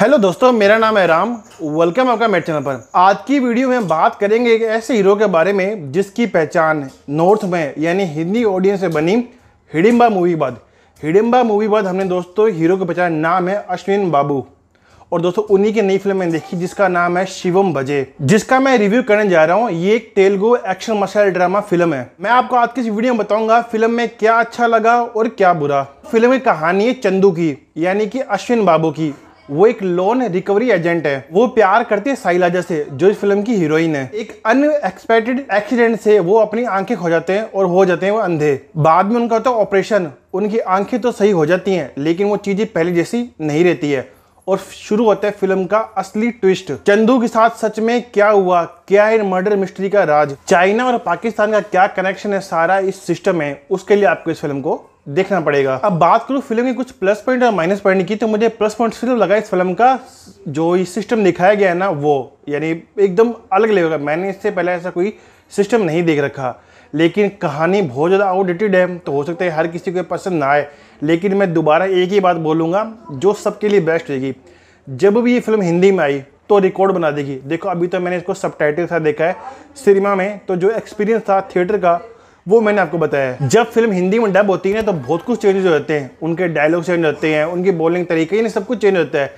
hello दोस्तों मेरा नाम है राम वेलकम आपका मेरे चैनल पर आज की वीडियो में बात करेंगे एक ऐसे हीरो के बारे में जिसकी पहचान नॉर्थ में यानी हिंदी ऑडियंस में बनी हिडिम्बा मूवी बाद हिडिम्बा मूवी बाद हमने दोस्तों हीरो की पहचान नाम है अश्विन बाबू और दोस्तों उन्हीं की नई फिल्म मैंने देखी जिसका नाम है शिवम भजे जिसका मैं रिव्यू करने जा रहा हूँ ये एक तेलुगु एक्शन मसाइल ड्रामा फिल्म है मैं आपको आज की वीडियो में बताऊंगा फिल्म में क्या अच्छा लगा और क्या बुरा फिल्म की कहानी है चंदू की यानी कि अश्विन बाबू की वो एक लोन रिकवरी एजेंट है वो प्यार करती है साइलाजा से जो इस फिल्म की हीरोइन है एक अनएक्सपेक्टेड एक्सीडेंट से वो अपनी आंखें खो जाते हैं और हो जाते हैं वो अंधे बाद में उनका होता है ऑपरेशन उनकी आंखें तो सही हो जाती हैं लेकिन वो चीज़ें पहले जैसी नहीं रहती है और शुरू होता है फिल्म का असली ट्विस्ट चंदू के साथ सच में क्या हुआ क्या है मर्डर मिस्ट्री का राज चाइना और पाकिस्तान का क्या कनेक्शन है सारा इस सिस्टम है उसके लिए आपको इस फिल्म को देखना पड़ेगा अब बात करूँ फिल्म के कुछ प्लस पॉइंट और माइनस पॉइंट की तो मुझे प्लस पॉइंट सिर्फ लगा इस फिल्म का जो ये सिस्टम दिखाया गया है ना वो यानी एकदम अलग लेवल का मैंने इससे पहले ऐसा कोई सिस्टम नहीं देख रखा लेकिन कहानी बहुत ज़्यादा आउटडेटेड है तो हो सकता है हर किसी को पसंद ना आए लेकिन मैं दोबारा एक ही बात बोलूँगा जो सबके लिए बेस्ट रहेगी जब भी ये फिल्म हिंदी में आई तो रिकॉर्ड बना देगी देखो अभी तो मैंने इसको सब टाइटल देखा है सिनेमा में तो जो एक्सपीरियंस था थिएटर का वो मैंने आपको बताया है जब फिल्म हिंदी में डब होती है ना तो बहुत कुछ चेंजेस हो जाते हैं उनके डायलॉग चेंज होते हैं उनकी बोलिंग तरीके यानी सब कुछ चेंज होता है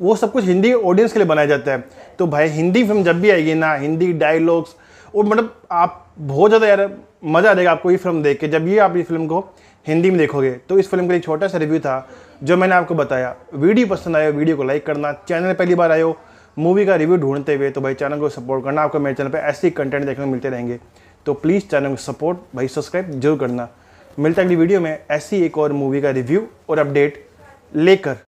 वो सब कुछ हिंदी ऑडियंस के लिए बनाया जाता है तो भाई हिंदी फिल्म जब भी आएगी ना हिंदी डायलॉग्स और मतलब आप बहुत ज़्यादा यार मज़ा आ जाएगा आपको ये फिल्म देख के जब ये आप इस फिल्म को हिंदी में देखोगे तो इस फिल्म का एक छोटा सा रिव्यू था जो मैंने आपको बताया वीडियो पसंद आया वीडियो को लाइक करना चैनल पहली बार आयो मूवी का रिव्यू ढूंढते हुए तो भाई चैनल को सपोर्ट करना आपको मेरे चैनल पर ऐसे ही कंटेंट देखने को मिलते रहेंगे तो प्लीज़ चैनल को सपोर्ट भाई सब्सक्राइब जरूर करना मिलता है अगली वीडियो में ऐसी एक और मूवी का रिव्यू और अपडेट लेकर